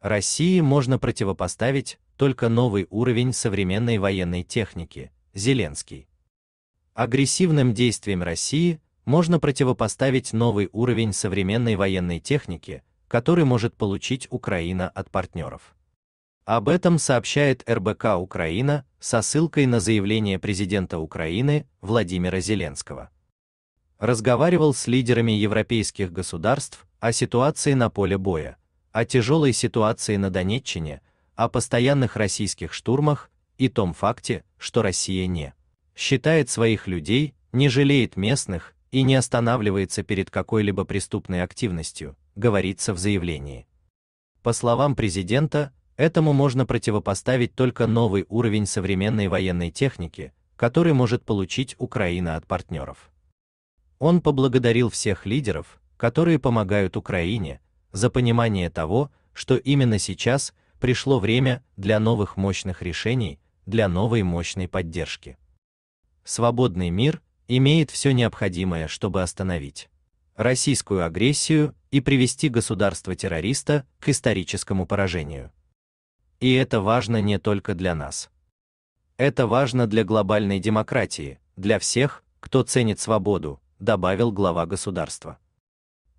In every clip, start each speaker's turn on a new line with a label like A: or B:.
A: России можно противопоставить только новый уровень современной военной техники, Зеленский. Агрессивным действиям России можно противопоставить новый уровень современной военной техники, который может получить Украина от партнеров. Об этом сообщает РБК Украина со ссылкой на заявление президента Украины Владимира Зеленского. Разговаривал с лидерами европейских государств о ситуации на поле боя, о тяжелой ситуации на Донеччине, о постоянных российских штурмах и том факте, что Россия не считает своих людей, не жалеет местных и не останавливается перед какой-либо преступной активностью, говорится в заявлении. По словам президента, этому можно противопоставить только новый уровень современной военной техники, который может получить Украина от партнеров. Он поблагодарил всех лидеров, которые помогают Украине, за понимание того, что именно сейчас пришло время для новых мощных решений, для новой мощной поддержки. Свободный мир имеет все необходимое, чтобы остановить российскую агрессию и привести государство-террориста к историческому поражению. И это важно не только для нас. Это важно для глобальной демократии, для всех, кто ценит свободу, добавил глава государства.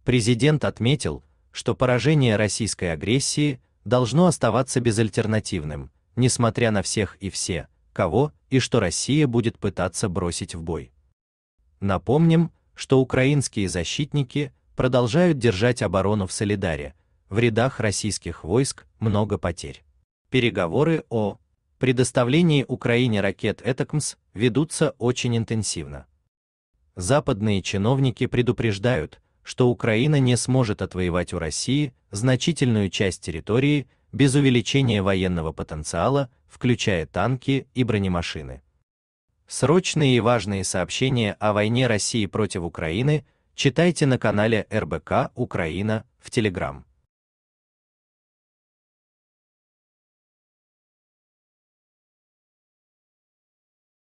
A: Президент отметил, что поражение российской агрессии должно оставаться безальтернативным, несмотря на всех и все, кого и что Россия будет пытаться бросить в бой. Напомним, что украинские защитники продолжают держать оборону в Солидаре. В рядах российских войск много потерь. Переговоры о предоставлении Украине ракет Этакмс ведутся очень интенсивно. Западные чиновники предупреждают, что Украина не сможет отвоевать у России значительную часть территории без увеличения военного потенциала, включая танки и бронемашины. Срочные и важные сообщения о войне России против Украины читайте на канале РБК Украина в Телеграм.